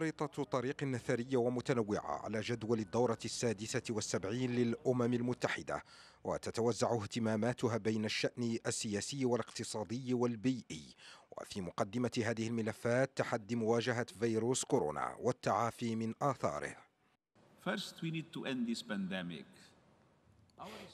خريطة طريق ثرية ومتنوعة على جدول الدورة السادسة والسبعين للأمم المتحدة وتتوزع اهتماماتها بين الشأن السياسي والاقتصادي والبيئي وفي مقدمة هذه الملفات تحدي مواجهة فيروس كورونا والتعافي من آثاره First, we need to end this pandemic.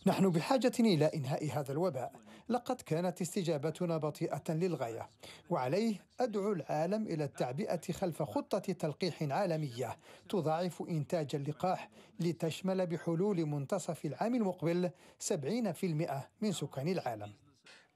نحن بحاجة إلى إنهاء هذا الوباء لقد كانت استجابتنا بطيئة للغاية وعليه أدعو العالم إلى التعبئة خلف خطة تلقيح عالمية تضاعف إنتاج اللقاح لتشمل بحلول منتصف العام المقبل 70% من سكان العالم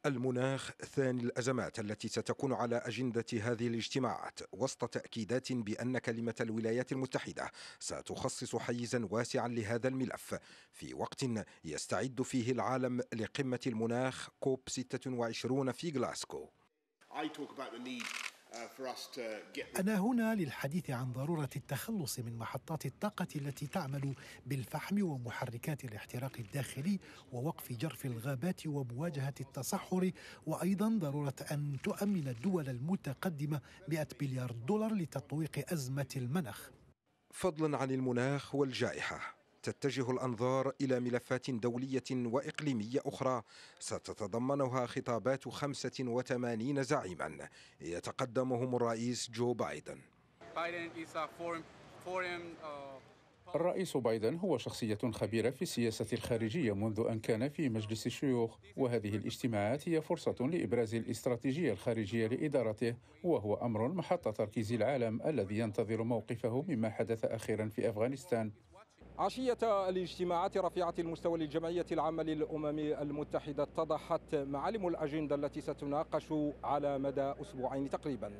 المناخ ثاني الأزمات التي ستكون على أجندة هذه الاجتماعات وسط تأكيدات بأن كلمة الولايات المتحدة ستخصص حيزا واسعا لهذا الملف في وقت يستعد فيه العالم لقمة المناخ كوب 26 في غلاسكو I talk about the need Uh, أنا هنا للحديث عن ضرورة التخلص من محطات الطاقة التي تعمل بالفحم ومحركات الاحتراق الداخلي ووقف جرف الغابات ومواجهة التصحر وأيضا ضرورة أن تؤمن الدول المتقدمة 100 مليار دولار لتطويق أزمة المناخ فضلا عن المناخ والجائحة تتجه الأنظار إلى ملفات دولية وإقليمية أخرى ستتضمنها خطابات 85 زعيما يتقدمهم الرئيس جو بايدن uh, الرئيس بايدن هو شخصية خبيرة في السياسة الخارجية منذ أن كان في مجلس الشيوخ وهذه الاجتماعات هي فرصة لإبراز الاستراتيجية الخارجية لإدارته وهو أمر محط تركيز العالم الذي ينتظر موقفه مما حدث أخيرا في أفغانستان عشية الاجتماعات رفيعة المستوى للجمعية العامة للأمم المتحدة اتضحت معالم الأجندة التي ستناقش على مدى أسبوعين تقريبا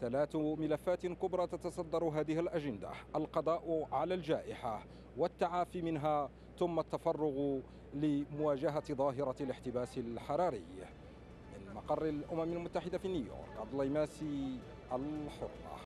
ثلاث ملفات كبرى تتصدر هذه الأجندة القضاء على الجائحة والتعافي منها ثم التفرغ لمواجهة ظاهرة الاحتباس الحراري من مقر الأمم المتحدة في نيويورك عبد الله الحرة